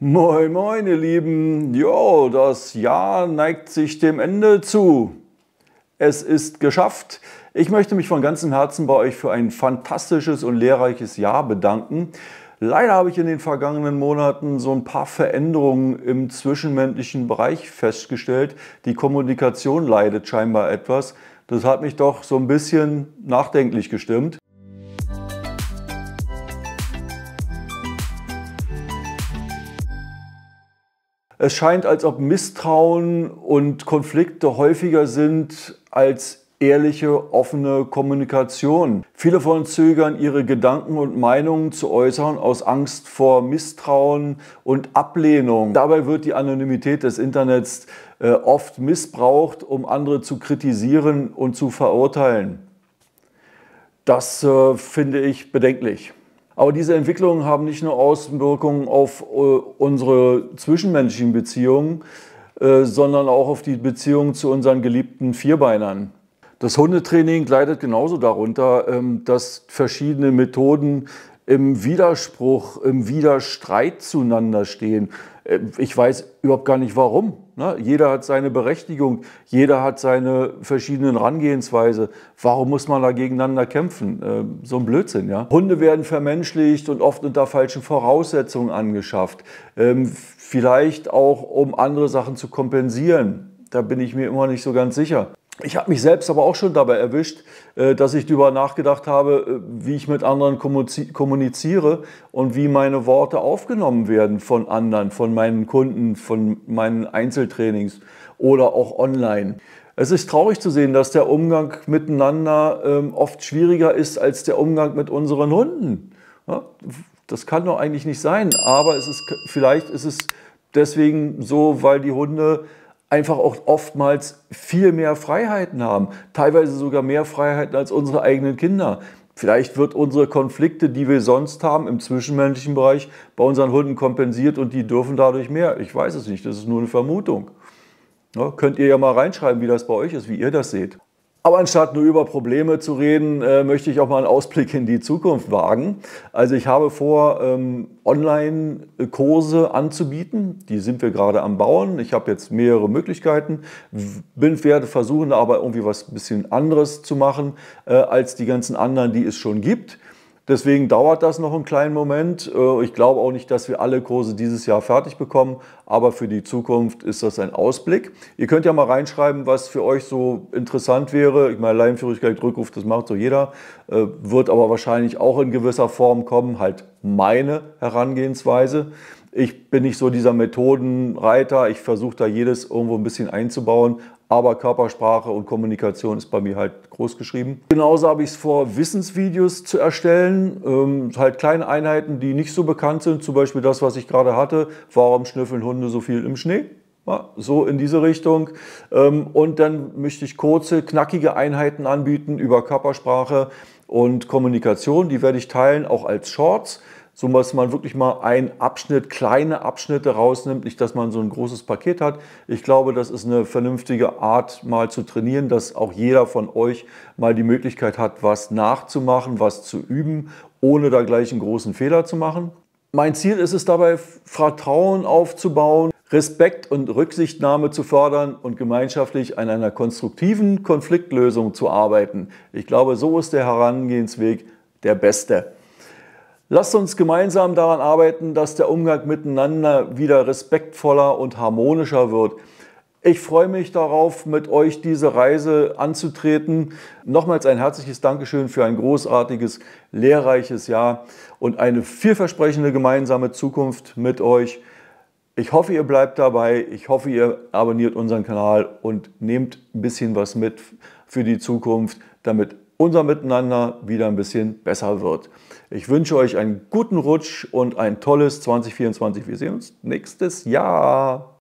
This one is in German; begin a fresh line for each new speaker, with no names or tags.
Moin, moin, ihr Lieben. Jo, das Jahr neigt sich dem Ende zu. Es ist geschafft. Ich möchte mich von ganzem Herzen bei euch für ein fantastisches und lehrreiches Jahr bedanken. Leider habe ich in den vergangenen Monaten so ein paar Veränderungen im zwischenmännlichen Bereich festgestellt. Die Kommunikation leidet scheinbar etwas. Das hat mich doch so ein bisschen nachdenklich gestimmt. Es scheint, als ob Misstrauen und Konflikte häufiger sind als ehrliche, offene Kommunikation. Viele von uns zögern, ihre Gedanken und Meinungen zu äußern aus Angst vor Misstrauen und Ablehnung. Dabei wird die Anonymität des Internets äh, oft missbraucht, um andere zu kritisieren und zu verurteilen. Das äh, finde ich bedenklich. Aber diese Entwicklungen haben nicht nur Auswirkungen auf äh, unsere zwischenmenschlichen Beziehungen, äh, sondern auch auf die Beziehungen zu unseren geliebten Vierbeinern. Das Hundetraining leidet genauso darunter, ähm, dass verschiedene Methoden im Widerspruch, im Widerstreit zueinander stehen. Äh, ich weiß überhaupt gar nicht warum. Ne? Jeder hat seine Berechtigung, jeder hat seine verschiedenen Herangehensweise. Warum muss man da gegeneinander kämpfen? Äh, so ein Blödsinn, ja. Hunde werden vermenschlicht und oft unter falschen Voraussetzungen angeschafft. Ähm, vielleicht auch, um andere Sachen zu kompensieren. Da bin ich mir immer nicht so ganz sicher. Ich habe mich selbst aber auch schon dabei erwischt, äh, dass ich darüber nachgedacht habe, äh, wie ich mit anderen kommuniziere und wie meine Worte aufgenommen werden von anderen, von meinen Kunden, von meinen Einzeltrainings oder auch online. Es ist traurig zu sehen, dass der Umgang miteinander ähm, oft schwieriger ist als der Umgang mit unseren Hunden. Das kann doch eigentlich nicht sein, aber es ist, vielleicht ist es deswegen so, weil die Hunde einfach auch oftmals viel mehr Freiheiten haben, teilweise sogar mehr Freiheiten als unsere eigenen Kinder. Vielleicht wird unsere Konflikte, die wir sonst haben im zwischenmenschlichen Bereich, bei unseren Hunden kompensiert und die dürfen dadurch mehr. Ich weiß es nicht, das ist nur eine Vermutung. Ja, könnt ihr ja mal reinschreiben, wie das bei euch ist, wie ihr das seht. Aber anstatt nur über Probleme zu reden, äh, möchte ich auch mal einen Ausblick in die Zukunft wagen. Also ich habe vor, ähm, Online-Kurse anzubieten. Die sind wir gerade am Bauen. Ich habe jetzt mehrere Möglichkeiten. Bin, werde versuchen, aber irgendwie was ein bisschen anderes zu machen äh, als die ganzen anderen, die es schon gibt. Deswegen dauert das noch einen kleinen Moment. Äh, ich glaube auch nicht, dass wir alle Kurse dieses Jahr fertig bekommen, aber für die Zukunft ist das ein Ausblick. Ihr könnt ja mal reinschreiben, was für euch so interessant wäre. Ich meine, Leihenführigkeit, Rückruf, das macht so jeder, äh, wird aber wahrscheinlich auch in gewisser Form kommen, halt meine Herangehensweise. Ich bin nicht so dieser Methodenreiter. Ich versuche da jedes irgendwo ein bisschen einzubauen. Aber Körpersprache und Kommunikation ist bei mir halt groß geschrieben. Genauso habe ich es vor, Wissensvideos zu erstellen. Ähm, halt kleine Einheiten, die nicht so bekannt sind. Zum Beispiel das, was ich gerade hatte. Warum schnüffeln Hunde so viel im Schnee? Ja, so in diese Richtung. Ähm, und dann möchte ich kurze, knackige Einheiten anbieten über Körpersprache und Kommunikation. Die werde ich teilen, auch als Shorts so dass man wirklich mal einen Abschnitt, kleine Abschnitte rausnimmt, nicht, dass man so ein großes Paket hat. Ich glaube, das ist eine vernünftige Art, mal zu trainieren, dass auch jeder von euch mal die Möglichkeit hat, was nachzumachen, was zu üben, ohne da gleich einen großen Fehler zu machen. Mein Ziel ist es dabei, Vertrauen aufzubauen, Respekt und Rücksichtnahme zu fördern und gemeinschaftlich an einer konstruktiven Konfliktlösung zu arbeiten. Ich glaube, so ist der Herangehensweg der beste. Lasst uns gemeinsam daran arbeiten, dass der Umgang miteinander wieder respektvoller und harmonischer wird. Ich freue mich darauf, mit euch diese Reise anzutreten. Nochmals ein herzliches Dankeschön für ein großartiges, lehrreiches Jahr und eine vielversprechende gemeinsame Zukunft mit euch. Ich hoffe, ihr bleibt dabei. Ich hoffe, ihr abonniert unseren Kanal und nehmt ein bisschen was mit für die Zukunft, damit unser Miteinander wieder ein bisschen besser wird. Ich wünsche euch einen guten Rutsch und ein tolles 2024. Wir sehen uns nächstes Jahr.